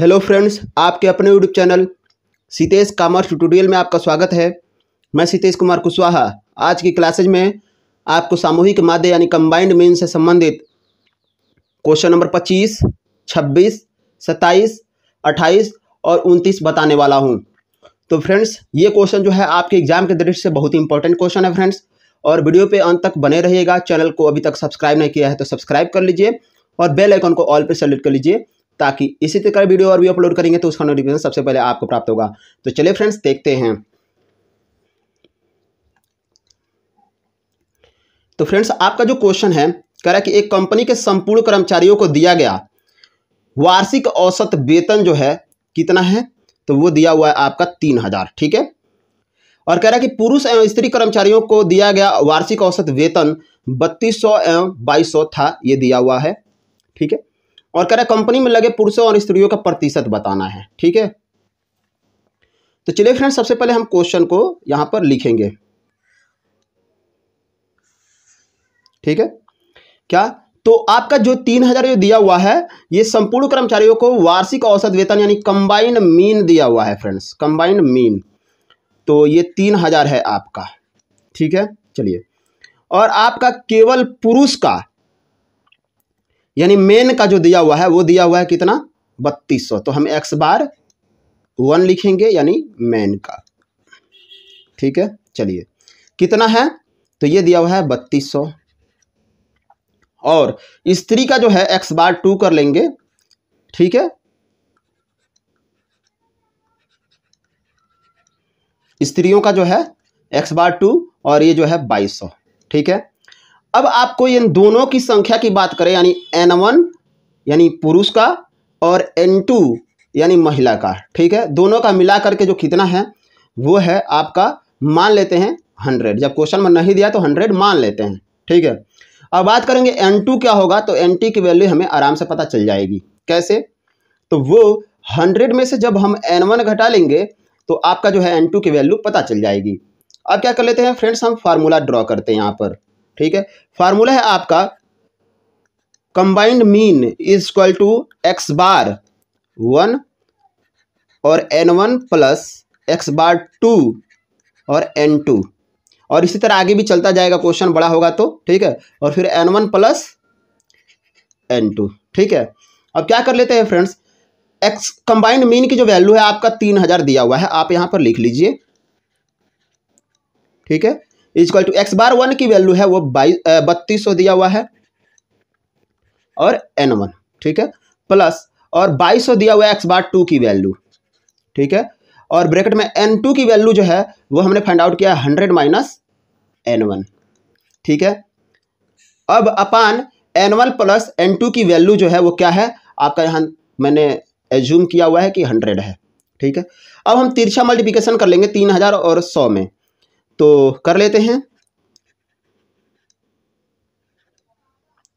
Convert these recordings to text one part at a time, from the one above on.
hello friends आपके अपने YouTube channel Sitesh commerce tutorial में आपका स्वागत है मैं सीतेश कुमार कुशवाहा आज की क्लासेज में आपको सामूहिक माध्य यानी कंबाइंड मीन से संबंधित क्वेश्चन नंबर 25, 26, 27, 28 और 29 बताने वाला हूँ तो फ्रेंड्स ये क्वेश्चन जो है आपके एग्जाम के दृष्टि से बहुत ही इंपॉर्टेंट क्वेश्चन है फ्रेंड्स और वीडियो पर अंत तक बने रहिएगा चैनल को अभी तक सब्सक्राइब नहीं किया है तो सब्सक्राइब कर लीजिए और बेल आइकन को ऑल पर सेलेक्ट कर लीजिए ताकि इसी तरह वीडियो और भी अपलोड करेंगे तो उसका नोटिफिकेशन सबसे पहले आपको प्राप्त होगा तो चलिए फ्रेंड्स देखते हैं तो फ्रेंड्स आपका जो क्वेश्चन है कह रहा है कि एक कंपनी के संपूर्ण कर्मचारियों को दिया गया वार्षिक औसत वेतन जो है कितना है तो वो दिया हुआ है आपका तीन हज़ार ठीक है और कह रहा है कि पुरुष एवं स्त्री कर्मचारियों को दिया गया वार्षिक औसत वेतन बत्तीस सौ एवं बाईस सौ था ये दिया हुआ है ठीक है और कह रहे कंपनी में लगे पुरुषों और स्त्रियों का प्रतिशत बताना है ठीक है तो चलिए फ्रेंड सबसे पहले हम क्वेश्चन को यहां पर लिखेंगे ठीक है क्या तो आपका जो तीन हजार जो दिया हुआ है ये संपूर्ण कर्मचारियों को वार्षिक औसत वेतन यानी कंबाइंड मीन दिया हुआ है फ्रेंड्स कंबाइंड मीन तो ये तीन हजार है आपका ठीक है चलिए और आपका केवल पुरुष का यानी मेन का जो दिया हुआ है वो दिया हुआ है कितना बत्तीस सौ तो हम एक्स बार वन लिखेंगे यानी मेन का ठीक है चलिए कितना है तो ये दिया हुआ है बत्तीस सौ और स्त्री का जो है एक्स बार टू कर लेंगे ठीक है स्त्रियों का जो है एक्स बार टू और ये जो है बाईस सौ ठीक है अब आपको इन दोनों की संख्या की बात करें यानी एन वन यानी पुरुष का और एन टू यानी महिला का ठीक है दोनों का मिला करके जो कितना है वो है आपका मान लेते हैं हंड्रेड जब क्वेश्चन में नहीं दिया तो हंड्रेड मान लेते हैं ठीक है अब बात करेंगे एन टू क्या होगा तो एन टी की वैल्यू हमें आराम से पता चल जाएगी कैसे तो वो हंड्रेड में से जब हम एन वन घटा लेंगे तो आपका जो है एन टू की वैल्यू पता चल जाएगी अब क्या कर लेते हैं फ्रेंड्स हम फार्मूला ड्रॉ करते हैं यहाँ पर ठीक है फार्मूला है आपका combined mean is equal to x bar one और n one plus x bar two और एन टू और इसी तरह आगे भी चलता जाएगा क्वेश्चन बड़ा होगा तो ठीक है और फिर n one plus n two ठीक है अब क्या कर लेते हैं फ्रेंड्स एक्स कंबाइंड मीन की जो वैल्यू है आपका तीन हजार दिया हुआ है आप यहां पर लिख लीजिए ठीक है equal to x bar one की वैल्यू है वो बाई बत्तीस सौ दिया हुआ है और एन वन ठीक है प्लस और बाईस सौ दिया हुआ है एक्स बार टू की वैल्यू ठीक है और ब्रैकेट में एन टू की वैल्यू जो है वो हमने फाइंड आउट किया हंड्रेड माइनस एन वन ठीक है अब upon n one plus n two की वैल्यू जो है वो क्या है आपका यहाँ मैंने एज्यूम किया हुआ है कि हंड्रेड है ठीक है अब हम तिरछा मल्टीप्लिकेशन कर लेंगे तीन हज़ार और सौ में तो कर लेते हैं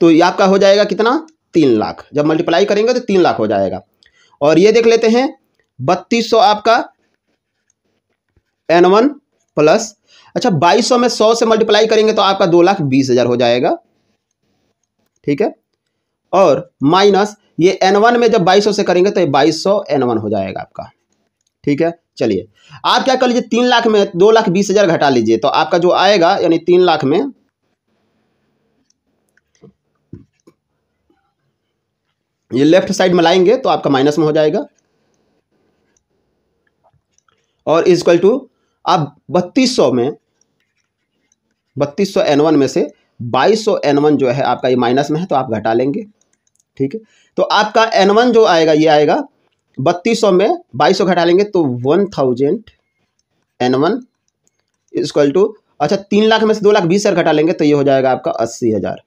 तो ये आपका हो जाएगा कितना तीन लाख जब मल्टीप्लाई करेंगे तो तीन लाख हो जाएगा और ये देख लेते हैं बत्तीस सौ आपका एन वन प्लस अच्छा बाईस सौ में सौ से मल्टीप्लाई करेंगे तो आपका दो लाख बीस हज़ार हो जाएगा ठीक है और माइनस ये एन वन में जब बाईस सौ से करेंगे तो बाईस सौ एन वन हो जाएगा आपका ठीक है चलिए आप क्या कर लीजिए तीन लाख में दो लाख बीस हज़ार घटा लीजिए तो आपका जो आएगा यानी तीन लाख में ये लेफ्ट साइड में लाएंगे तो आपका माइनस में हो जाएगा और इज इक्वल टू आप बत्तीस सौ में बत्तीस सौ एन वन में से बाईस सौ एन वन जो है आपका ये माइनस में है तो आप घटा लेंगे ठीक है तो आपका एन वन जो आएगा ये आएगा बत्तीस सौ में बाईस सौ घटा लेंगे तो one thousand n one equal to अच्छा तीन लाख में से दो लाख बीस हज़ार घटा लेंगे तो ये हो जाएगा आपका अस्सी हज़ार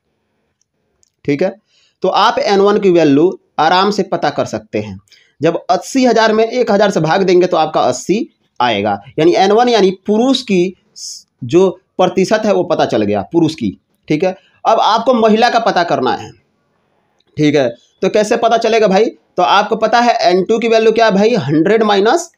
ठीक है तो आप एन वन की वैल्यू आराम से पता कर सकते हैं जब अस्सी हज़ार में एक हज़ार से भाग देंगे तो आपका अस्सी आएगा यानी एन वन यानी पुरुष की जो प्रतिशत है वो पता चल गया पुरुष की ठीक है अब आपको महिला का पता करना है ठीक है तो कैसे पता चलेगा भाई तो आपको पता है एन टू की वैल्यू क्या है भाई हंड्रेड माइनस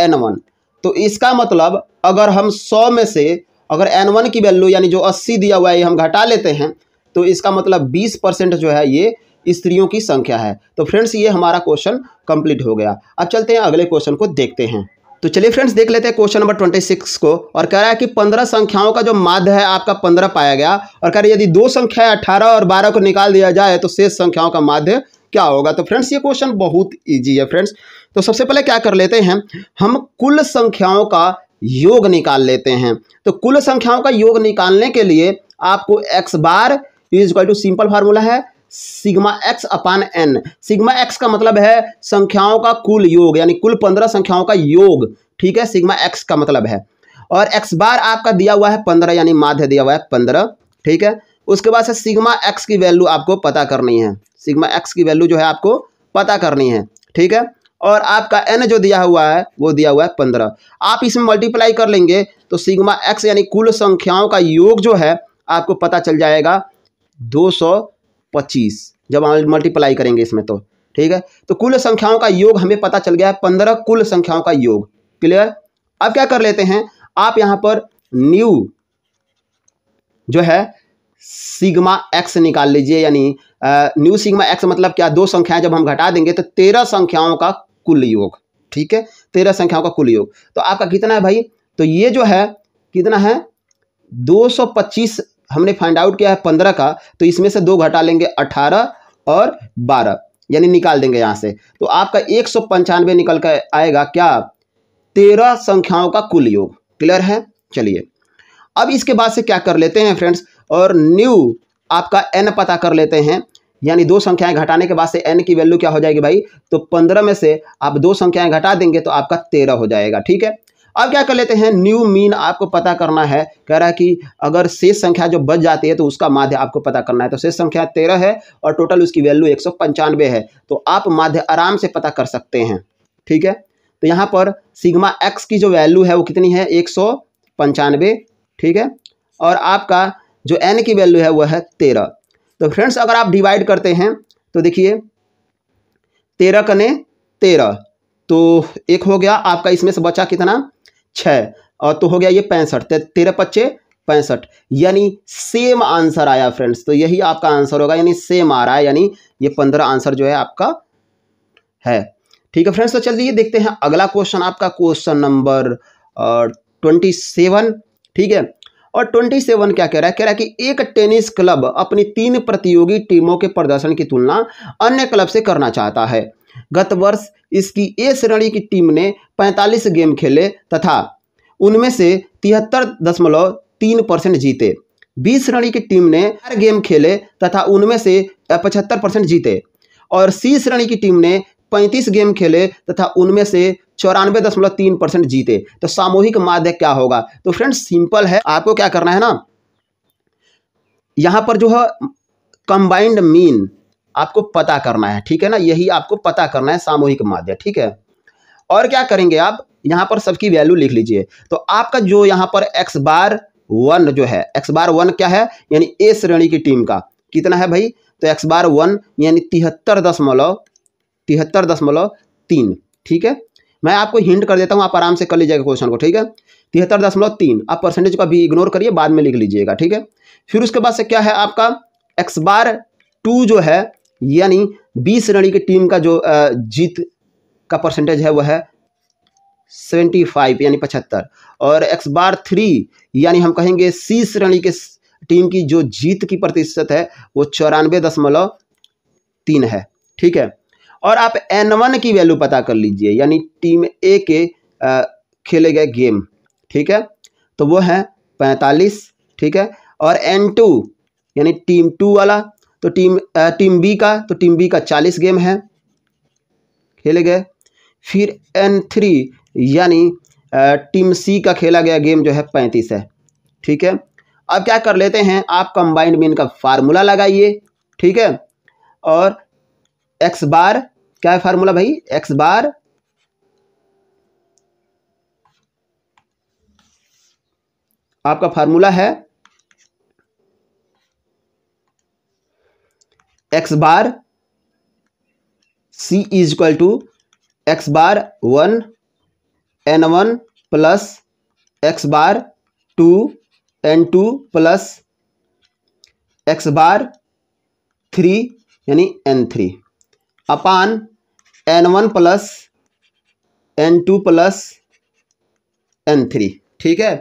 एन वन तो इसका मतलब अगर हम सौ में से अगर एन वन की वैल्यू यानी जो अस्सी दिया हुआ है ये हम घटा लेते हैं तो इसका मतलब बीस परसेंट जो है ये स्त्रियों की संख्या है तो फ्रेंड्स ये हमारा क्वेश्चन कंप्लीट हो गया अब चलते हैं अगले क्वेश्चन को देखते हैं तो चलिए फ्रेंड्स देख लेते हैं क्वेश्चन नंबर ट्वेंटी सिक्स को और कह रहा है कि पंद्रह संख्याओं का जो माध्य है आपका पंद्रह पाया गया और कह रहा है यदि दो संख्या अठारह और बारह को निकाल दिया जाए तो शेष संख्याओं का माध्य क्या होगा तो फ्रेंड्स ये क्वेश्चन बहुत ईजी है फ्रेंड्स तो सबसे पहले क्या कर लेते हैं हम कुल संख्याओं का योग निकाल लेते हैं तो कुल संख्याओं का योग निकालने के लिए आपको x bar is equal to simple formula है sigma x upon n sigma x का मतलब है संख्याओं का कुल योग यानी कुल पंद्रह संख्याओं का योग ठीक है सिग्मा एक्स का मतलब है और एक्स बार आपका दिया हुआ है पंद्रह यानी माध्य दिया हुआ है पंद्रह ठीक है उसके बाद से सिग्मा एक्स की वैल्यू आपको पता करनी है सिग्मा एक्स की वैल्यू जो है आपको पता करनी है ठीक है और आपका एन जो दिया हुआ है वो दिया हुआ है पंद्रह आप इसमें मल्टीप्लाई कर लेंगे तो सिग्मा एक्स यानी कुल संख्याओं का योग जो है आपको पता चल जाएगा दो सौ पच्चीस जब हम मल्टीप्लाई करेंगे इसमें तो ठीक है तो कुल संख्याओं का योग हमें पता चल गया है पंद्रह कुल संख्याओं का योग क्लियर अब क्या कर लेते हैं आप यहां पर न्यू जो है सिग्मा एक्स निकाल लीजिए यानी न्यू सिग्मा एक्स मतलब क्या दो संख्याएं जब हम घटा देंगे तो तेरह संख्याओं का कुल योग ठीक है तेरह संख्याओं का कुल योग तो आपका कितना है भाई तो ये जो है कितना है 225 हमने फाइंड आउट किया है पंद्रह का तो इसमें से दो घटा लेंगे अठारह और बारह यानी निकाल देंगे यहाँ से तो आपका एक सौ पंचानवे निकल कर आएगा क्या तेरह संख्याओं का कुल योग क्लियर है चलिए अब इसके बाद से क्या कर लेते हैं फ्रेंड्स और न्यू आपका एन पता कर लेते हैं यानी दो संख्याएं घटाने के बाद से एन की वैल्यू क्या हो जाएगी भाई तो पंद्रह में से आप दो संख्याएं घटा देंगे तो आपका तेरह हो जाएगा ठीक है अब क्या कर लेते हैं न्यू मीन आपको पता करना है कह रहा है कि अगर शेष संख्या जो बच जाती है तो उसका माध्य आपको पता करना है तो शेष संख्या तेरह है और टोटल उसकी वैल्यू एक है तो आप माध्य आराम से पता कर सकते हैं ठीक है तो यहाँ पर सिग्मा एक्स की जो वैल्यू है वो कितनी है एक ठीक है और आपका जो एन की वैल्यू है वह है तेरह तो फ्रेंड्स अगर आप डिवाइड करते हैं तो देखिए तेरह कने तेरह तो एक हो गया आपका इसमें से बचा कितना छ और तो हो गया ये पैंसठ तेरह पच्चे पैंसठ यानी सेम आंसर आया फ्रेंड्स तो यही आपका आंसर होगा यानी सेम आ रहा है यानी ये पंद्रह आंसर जो है आपका है ठीक है फ्रेंड्स तो चलिए देखते हैं अगला क्वेश्चन आपका क्वेश्चन नंबर ट्वेंटी सेवन ठीक है और ट्वेंटी सेवन क्या कह रहा है कह रहा है कि एक टेनिस क्लब अपनी तीन प्रतियोगी टीमों के प्रदर्शन की तुलना अन्य क्लब से करना चाहता है गत वर्ष इसकी ए श्रेणी की टीम ने 45 गेम खेले तथा उनमें से तिहत्तर दशमलव तीन परसेंट जीते बी श्रेणी की टीम ने चार गेम खेले तथा उनमें से पचहत्तर परसेंट जीते और सी श्रेणी की टीम ने पैंतीस गेम खेले तथा उनमें से चौरानवे दशमलव तीन परसेंट जीते तो सामूहिक माध्य क्या होगा तो फ्रेंड्स सिंपल है आपको क्या करना है ना यहाँ पर जो है कंबाइंड मीन आपको पता करना है ठीक है ना यही आपको पता करना है सामूहिक माध्य ठीक है और क्या करेंगे आप यहाँ पर सबकी वैल्यू लिख लीजिए तो आपका जो यहाँ पर एक्स बार वन जो है एक्स बार वन क्या है यानी ए श्रेणी की टीम का कितना है भाई तो एक्स बार वन यानी तिहत्तर दशमलव तिहत्तर दशमलव तीन ठीक है मैं आपको हिंट कर देता हूँ आप आराम से कर लीजिएगा क्वेश्चन को ठीक है तिहत्तर दशमलव तीन आप परसेंटेज का भी इग्नोर करिए बाद में लिख लीजिएगा ठीक है फिर उसके बाद से क्या है आपका एक्स बार टू जो है यानी बी श्रेणी की टीम का जो जीत का परसेंटेज है वह है सेवेंटी फाइव यानी पचहत्तर और एक्स बार थ्री यानी हम कहेंगे सी श्रेणी के टीम की जो जीत की प्रतिशत है वो चौरानवे दशमलव तीन है ठीक है और आप एन वन की वैल्यू पता कर लीजिए यानी टीम ए के खेले गए गेम ठीक है तो वो है पैंतालीस ठीक है और एन टू यानी टीम टू वाला तो टीम आ, टीम बी का तो टीम बी का चालीस गेम है खेले गए फिर एन थ्री यानी टीम सी का खेला गया गेम जो है पैंतीस है ठीक है अब क्या कर लेते हैं आप कंबाइंड में इनका फार्मूला लगाइए ठीक है और एक्स बार क्या है फार्मूला भाई एक्स बार आपका फार्मूला है x bar C is equal to x bar one n one plus x bar two n two plus x bar three यानी n three upon n one plus n two plus n three ठीक है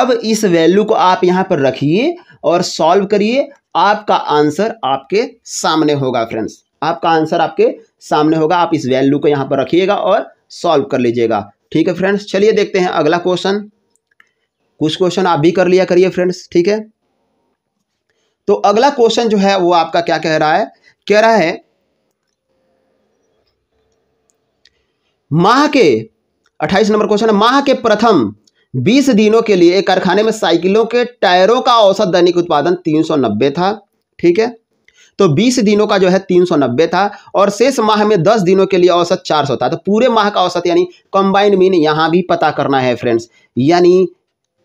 अब इस value को आप यहां पर रखिए और सॉल्व करिए आपका आंसर आपके सामने होगा फ्रेंड्स आपका आंसर आपके सामने होगा आप इस वैल्यू को यहाँ पर रखिएगा और सॉल्व कर लीजिएगा ठीक है फ्रेंड्स चलिए देखते हैं अगला क्वेश्चन कुछ क्वेश्चन आप भी कर लिया करिए फ्रेंड्स ठीक है तो अगला क्वेश्चन जो है वो आपका क्या कह रहा है कह रहा है माह के अट्ठाईस नंबर क्वेश्चन है माह के प्रथम बीस दिनों के लिए कारखाने में साइकिलों के टायरों का औसत दैनिक उत्पादन तीन था ठीक है तो 20 दिनों का जो है 390 था और शेष माह में 10 दिनों के लिए औसत 400 था तो पूरे माह का औसत यानी कंबाइंड मीन यहां भी पता करना है फ्रेंड्स यानी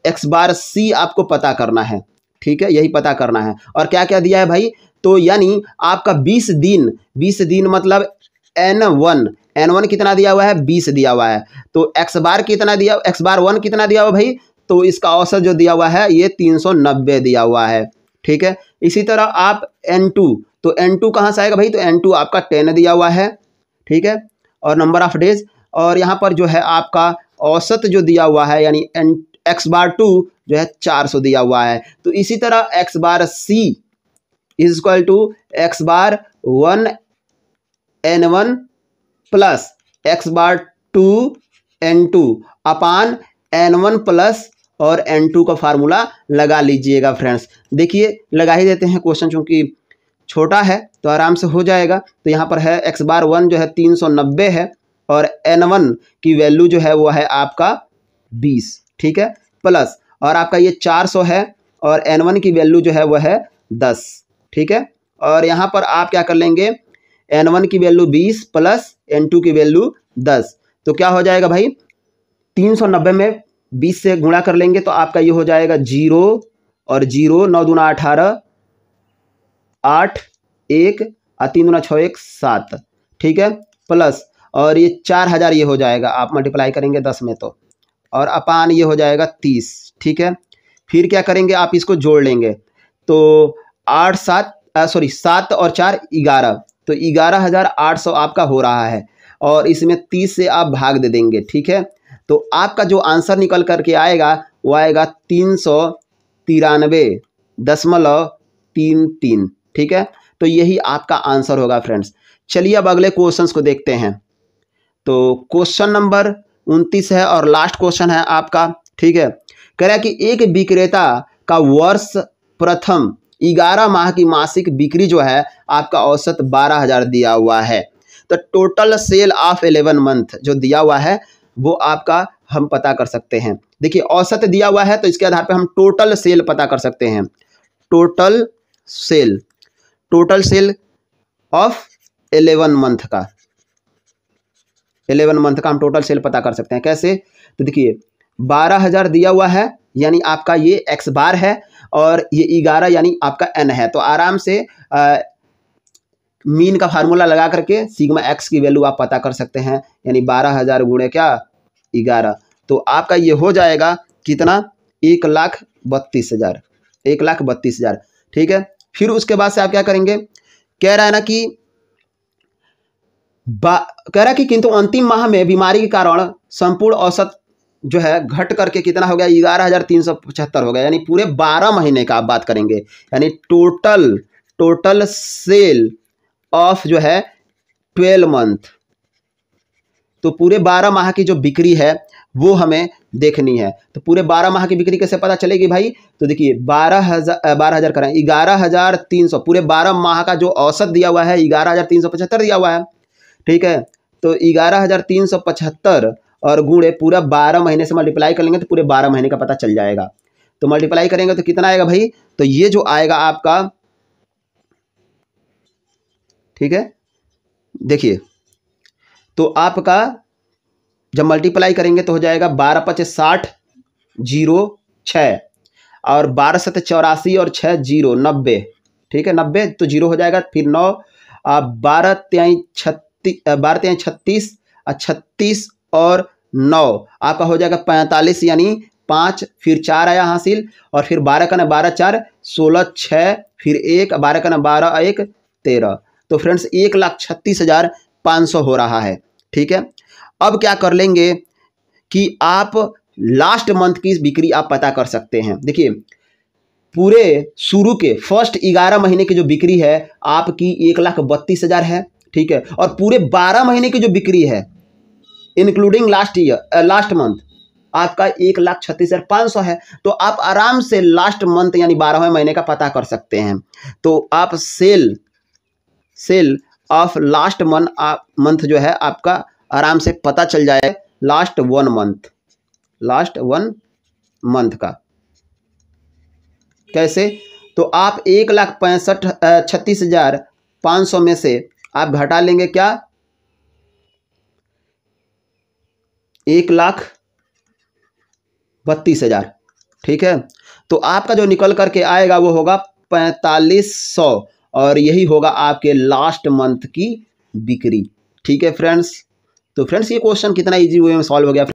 एक्स बार सी आपको पता करना है ठीक है यही पता करना है और क्या क्या दिया है भाई तो यानी आपका 20 दिन 20 दिन मतलब एन वन एन वन कितना दिया हुआ है बीस दिया हुआ है तो एक्स बार कितना दिया एक्स बार वन कितना दिया हुआ भाई तो इसका औसत जो दिया हुआ है ये तीन सौ नब्बे दिया हुआ है ठीक है इसी तरह आप एन टू तो एन टू कहाँ से आएगा भाई तो एन टू आपका टेन दिया हुआ है ठीक है और नंबर ऑफ डेज और यहाँ पर जो है आपका औसत जो दिया हुआ है यानी एन एक्स बार टू जो है चार सौ दिया हुआ है तो इसी तरह x bar C is equal to x bar one n one plus x bar two n two upon n one plus और एन टू का फार्मूला लगा लीजिएगा फ्रेंड्स देखिए लगा ही देते हैं क्वेश्चन चूँकि छोटा है तो आराम से हो जाएगा तो यहाँ पर है एक्स बार वन जो है तीन सौ नब्बे है और एन वन की वैल्यू जो है वो है आपका बीस ठीक है प्लस और आपका ये चार सौ है और एन वन की वैल्यू जो है वह है दस ठीक है और यहाँ पर आप क्या कर लेंगे एन वन की वैल्यू बीस प्लस एन टू की वैल्यू दस तो क्या हो जाएगा भाई तीन सौ नब्बे में बीस से गुणा कर लेंगे तो आपका ये हो जाएगा जीरो और जीरो नौ दूना अठारह आठ एक और तीन दूना छः एक सात ठीक है प्लस और ये चार हज़ार ये हो जाएगा आप मल्टीप्लाई करेंगे दस में तो और अपान ये हो जाएगा तीस ठीक है फिर क्या करेंगे आप इसको जोड़ लेंगे तो आठ सात सॉरी सात और चार ग्यारह तो ग्यारह हज़ार आठ सौ आपका हो रहा है और इसमें तीस से आप भाग दे देंगे ठीक है तो आपका जो आंसर निकल करके आएगा वो आएगा तीन सौ तिरानवे दशमलव तीन तीन ठीक है तो यही आपका आंसर होगा फ्रेंड्स चलिए अब अगले क्वेश्चंस को देखते हैं तो क्वेश्चन नंबर उनतीस है और लास्ट क्वेश्चन है आपका ठीक है कह रहा है कि एक विक्रेता का वर्ष प्रथम ग्यारह माह की मासिक बिक्री जो है आपका औसत बारह हज़ार दिया हुआ है तो total sale of eleven month जो दिया हुआ है वो आपका हम पता कर सकते हैं देखिए औसत दिया हुआ है तो इसके आधार पर हम टोटल सेल पता कर सकते हैं total sale total sale of eleven month का एलेवन मंथ का हम टोटल सेल पता कर सकते हैं कैसे तो देखिए बारह हज़ार दिया हुआ है यानी आपका ये एक्स बार है और ये ग्यारह यानी आपका एन है तो आराम से आ, मीन का फार्मूला लगा करके सिग्मा एक्स की वैल्यू आप पता कर सकते हैं यानी बारह हज़ार गुणे क्या ग्यारह तो आपका ये हो जाएगा कितना एक लाख बत्तीस हज़ार एक लाख बत्तीस हज़ार ठीक है फिर उसके बाद से आप क्या करेंगे कह रहा है ना कि कह रहा कि किंतु अंतिम माह में बीमारी के कारण संपूर्ण औसत जो है घट करके कितना हो गया ग्यारह हज़ार तीन सौ पचहत्तर हो गया यानी पूरे बारह महीने का आप बात करेंगे यानी टोटल टोटल सेल ऑफ जो है ट्वेल्व मंथ तो पूरे बारह माह की जो बिक्री है वो हमें देखनी है तो पूरे बारह माह की बिक्री कैसे पता चलेगी भाई तो देखिए बारह हज़ार बारह हज़ार करें ग्यारह हज़ार तीन सौ पूरे बारह माह का जो औसत दिया हुआ है ग्यारह हज़ार तीन सौ पचहत्तर दिया हुआ है ठीक है तो ग्यारह हज़ार तीन सौ पचहत्तर और गुणे पूरा बारह महीने से मल्टीप्लाई कर लेंगे तो पूरे बारह महीने का पता चल जाएगा तो मल्टीप्लाई करेंगे तो कितना आएगा भाई तो ये जो आएगा आपका ठीक है देखिए तो आपका जब मल्टीप्लाई करेंगे तो हो जाएगा बारह पचे साठ जीरो छ और बारह सत चौरासी और छः जीरो नब्बे ठीक है नब्बे तो जीरो हो जाएगा फिर नौ बारह त्याई छत्तीस बारह त्याई छत्तीस और छत्तीस और नौ आपका हो जाएगा पैंतालीस यानी पाँच फिर चार आया हासिल और फिर बारह का ना बारह चार सोलह छः फिर एक बारह का ना बारह एक तेरह तो फ्रेंड्स एक लाख छत्तीस हज़ार पाँच सौ हो रहा है ठीक है अब क्या कर लेंगे कि आप लास्ट मंथ की बिक्री आप पता कर सकते हैं देखिए पूरे शुरू के फर्स्ट ग्यारह महीने की जो बिक्री है आपकी एक लाख बत्तीस हज़ार है ठीक है और पूरे बारह महीने की जो बिक्री है including last year last month आपका एक लाख छत्तीस हज़ार पाँच सौ है तो आप आराम से लास्ट मंथ यानी बारहवें महीने का पता कर सकते हैं तो आप sale sale of last month आप मंथ जो है आपका आराम से पता चल जाए last one month last one month का कैसे तो आप एक लाख पैंसठ छत्तीस हज़ार पाँच सौ में से आप घटा लेंगे क्या एक लाख बत्तीस हज़ार ठीक है तो आपका जो निकल करके आएगा वो होगा पैंतालीस सौ और यही होगा आपके लास्ट मंथ की बिक्री ठीक है फ्रेंड्स तो फ्रेंड्स ये क्वेश्चन कितना इजी वे में सॉल्व हो गया